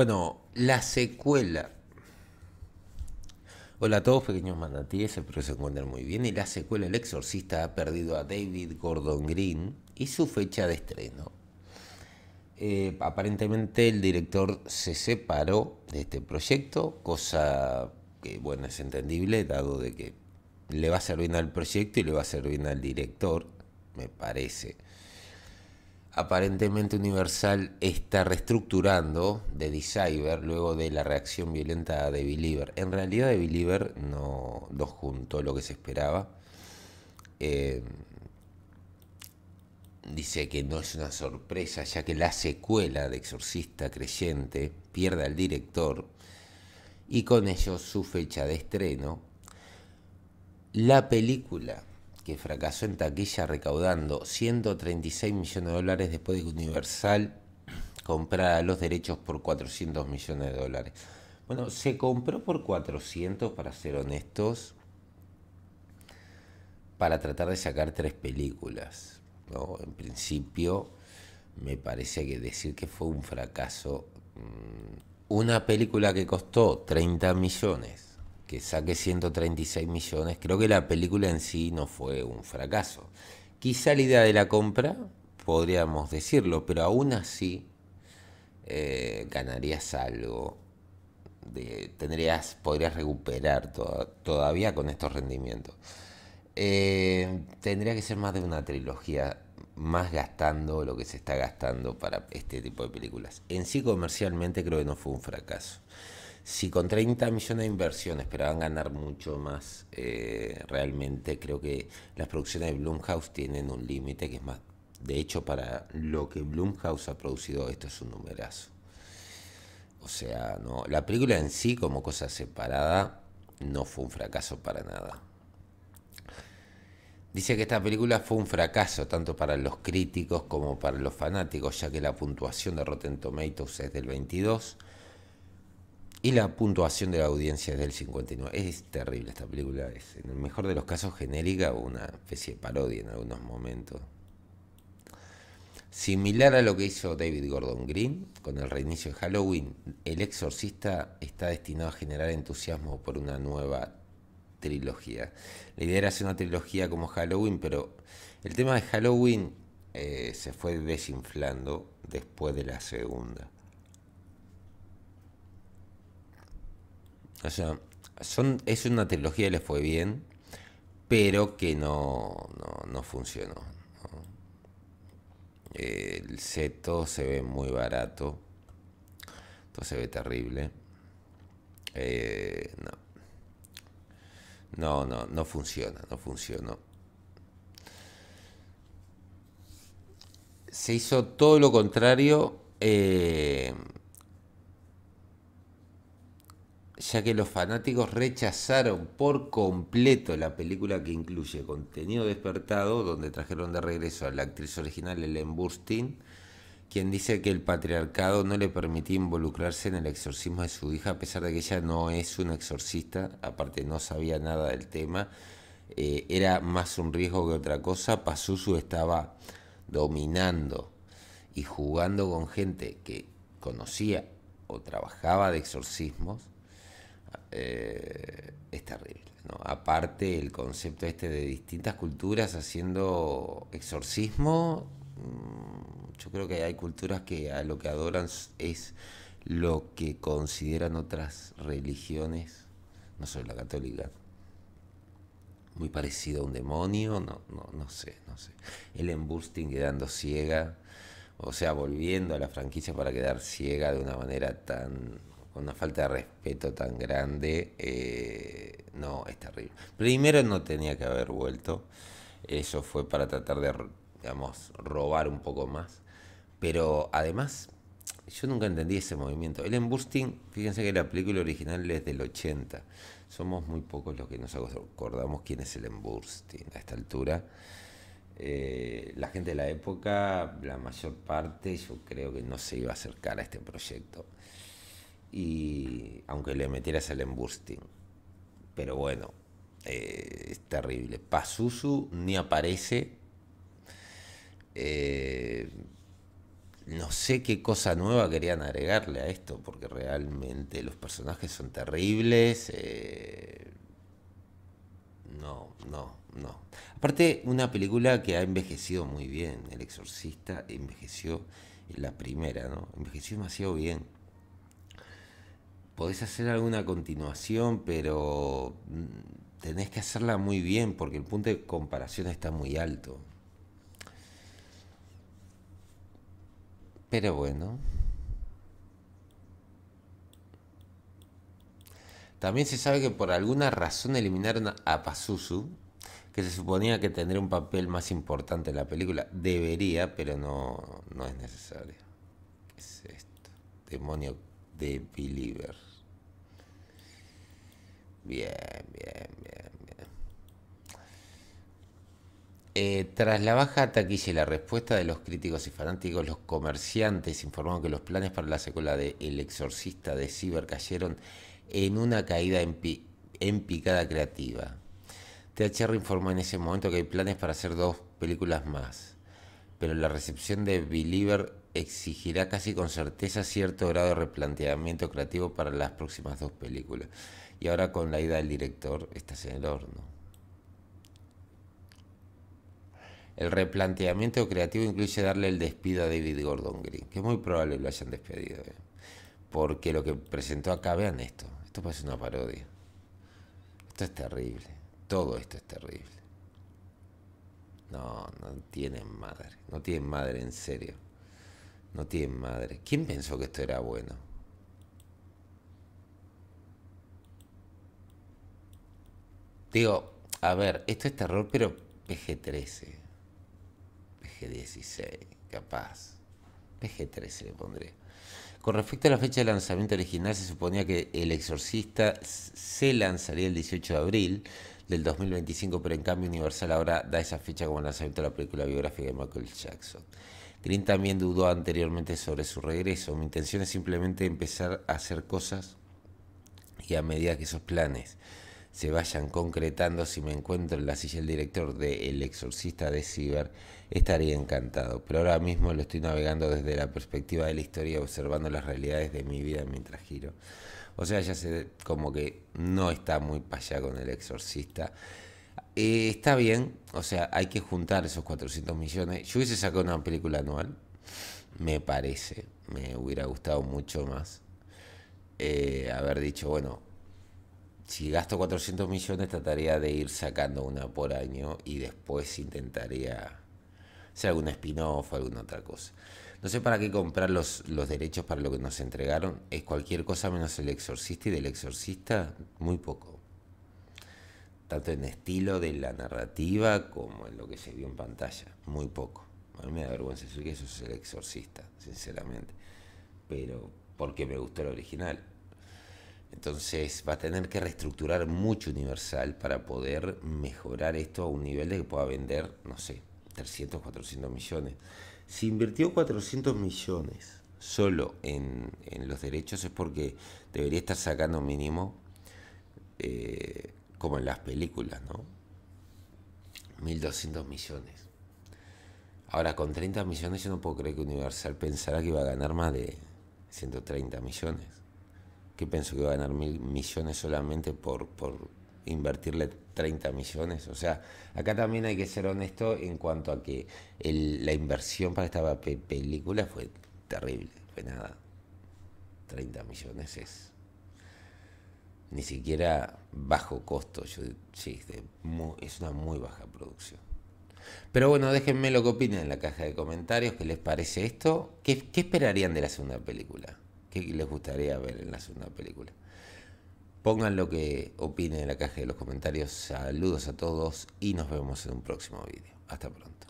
Bueno, la secuela. Hola a todos, pequeños manatíes, espero que se encuentren muy bien. Y la secuela El Exorcista ha perdido a David Gordon Green y su fecha de estreno. Eh, aparentemente el director se separó de este proyecto, cosa que bueno es entendible, dado de que le va a ser bien al proyecto y le va a bien al director, me parece aparentemente Universal está reestructurando de Decyber luego de la reacción violenta de Believer. En realidad, de Believer no, lo juntó lo que se esperaba. Eh, dice que no es una sorpresa, ya que la secuela de Exorcista Creyente pierde al director y con ello su fecha de estreno. La película que fracasó en taquilla recaudando 136 millones de dólares después de que Universal comprara los derechos por 400 millones de dólares. Bueno, se compró por 400, para ser honestos, para tratar de sacar tres películas. En principio, me parece que decir que fue un fracaso. Mm, una película que costó 30 millones que saque 136 millones, creo que la película en sí no fue un fracaso. Quizá la idea de la compra, podríamos decirlo, pero aún así eh, ganarías algo. tendrías, podrías recuperar todavía con estos rendimientos. Eh, tendría que ser más de una trilogía, más gastando lo que se está gastando para este tipo de películas. En sí comercialmente creo que no fue un fracaso. Si con 30 millones de van esperaban ganar mucho más, eh, realmente creo que las producciones de Blumhouse tienen un límite que es más. De hecho, para lo que Blumhouse ha producido, esto es un numerazo. O sea, no, la película en sí, como cosa separada, no fue un fracaso para nada. Dice que esta película fue un fracaso tanto para los críticos como para los fanáticos, ya que la puntuación de Rotten Tomatoes es del 22 y la puntuación de la audiencia es del 59. Es terrible esta película. Es, en el mejor de los casos, genérica o una especie de parodia en algunos momentos. Similar a lo que hizo David Gordon Green con el reinicio de Halloween, El Exorcista está destinado a generar entusiasmo por una nueva trilogía. La idea era hacer una trilogía como Halloween, pero el tema de Halloween eh, se fue desinflando después de la segunda. O sea, son, es una trilogía que les fue bien, pero que no, no, no funcionó. El seto se ve muy barato, todo se ve terrible. Eh, no. No, no, no funciona, no funcionó. Se hizo todo lo contrario eh, ya que los fanáticos rechazaron por completo la película que incluye contenido despertado, donde trajeron de regreso a la actriz original Ellen Burstyn, quien dice que el patriarcado no le permitía involucrarse en el exorcismo de su hija, a pesar de que ella no es una exorcista, aparte no sabía nada del tema, eh, era más un riesgo que otra cosa, Pazuzu estaba dominando y jugando con gente que conocía o trabajaba de exorcismos eh, es terrible. ¿no? Aparte el concepto este de distintas culturas haciendo exorcismo, mm, yo creo que hay culturas que a lo que adoran es lo que consideran otras religiones, no solo la católica, muy parecido a un demonio, no, no, sé, no sé. el embusting quedando ciega, o sea, volviendo a la franquicia para quedar ciega de una manera tan una falta de respeto tan grande, eh, no, es terrible. Primero no tenía que haber vuelto, eso fue para tratar de, digamos, robar un poco más, pero además yo nunca entendí ese movimiento. El embusting, fíjense que la película original es del 80. Somos muy pocos los que nos acordamos quién es el embusting a esta altura. Eh, la gente de la época, la mayor parte, yo creo que no se iba a acercar a este proyecto y aunque le metieras el embusting. Pero bueno, eh, es terrible. Pazuzu ni aparece. Eh, no sé qué cosa nueva querían agregarle a esto, porque realmente los personajes son terribles. Eh, no, no, no. Aparte, una película que ha envejecido muy bien. El Exorcista envejeció la primera, ¿no? Envejeció demasiado bien podés hacer alguna continuación, pero mm, tenés que hacerla muy bien porque el punto de comparación está muy alto. Pero bueno. También se sabe que por alguna razón eliminaron a Pazuzu, que se suponía que tendría un papel más importante en la película. Debería, pero no, es necesario. ¿Qué Es esto. Demonio de Believer. Bien, bien, bien, eh, tras la baja taquilla y la respuesta de los críticos y fanáticos, los comerciantes informaron que los planes para la secuela de El Exorcista de Ciber cayeron en una caída en, en picada creativa. THR informó en ese momento que hay planes para hacer dos películas más, pero la recepción de Believer exigirá casi con certeza cierto grado de replanteamiento creativo para las próximas dos películas y ahora con la ida del director estás en el horno. El replanteamiento creativo incluye darle el despido a David Gordon Green, que es muy probable lo hayan despedido, ¿eh? porque lo que presentó acá, vean esto, esto parece una parodia. Esto es terrible, todo esto es terrible. No, no tienen madre, no tienen madre en serio. No tienen madre. ¿Quién pensó que esto era bueno? Digo, a ver, esto es terror, pero PG-13. PG-16, capaz. PG-13 le pondré. Con respecto a la fecha de lanzamiento original, se suponía que El Exorcista se lanzaría el 18 de abril del 2025, pero en cambio Universal ahora da esa fecha como lanzamiento de la película biográfica de Michael Jackson. Green también dudó anteriormente sobre su regreso. Mi intención es simplemente empezar a hacer cosas y a medida que esos planes se vayan concretando. Si me encuentro en la silla del director de El Exorcista de Ciber, estaría encantado. Pero ahora mismo lo estoy navegando desde la perspectiva de la historia, observando las realidades de mi vida mientras giro. O sea, ya sé como que no está muy para allá con El Exorcista. Eh, está bien, o sea, hay que juntar esos 400 millones. Yo hubiese sacado una película anual, me parece, me hubiera gustado mucho más. Eh, haber dicho, bueno, si gasto 400 millones, trataría de ir sacando una por año y después intentaría hacer algún spin-off o alguna otra cosa. No sé para qué comprar los, los derechos para lo que nos entregaron. Es cualquier cosa menos el exorcista y del exorcista muy poco. Tanto en estilo de la narrativa como en lo que se vio en pantalla. Muy poco. A mí me da vergüenza decir que eso es el exorcista, sinceramente. Pero porque me gustó el original. Entonces va a tener que reestructurar mucho Universal para poder mejorar esto a un nivel de que pueda vender, no sé, 300, 400 millones. Si invirtió 400 millones solo en, los derechos es porque debería estar sacando mínimo, eh, como en las películas, ¿no? 1.200 millones. Ahora, con 30 millones yo no puedo creer que Universal pensara que iba a ganar más de 130 millones que pienso que va a ganar mil millones solamente por, por invertirle 30 millones. O sea, acá también hay que ser honesto en cuanto a que la inversión para esta película fue terrible, fue nada. 30 millones es ni siquiera bajo costo, yo, sí, es una muy baja producción. Pero bueno, déjenme lo que opinen en la caja de comentarios, qué les parece esto, qué esperarían de la segunda película. ¿Qué les gustaría ver en la segunda película? Pongan lo que opinen en la caja de los comentarios. Saludos a todos y nos vemos en un próximo vídeo. Hasta pronto.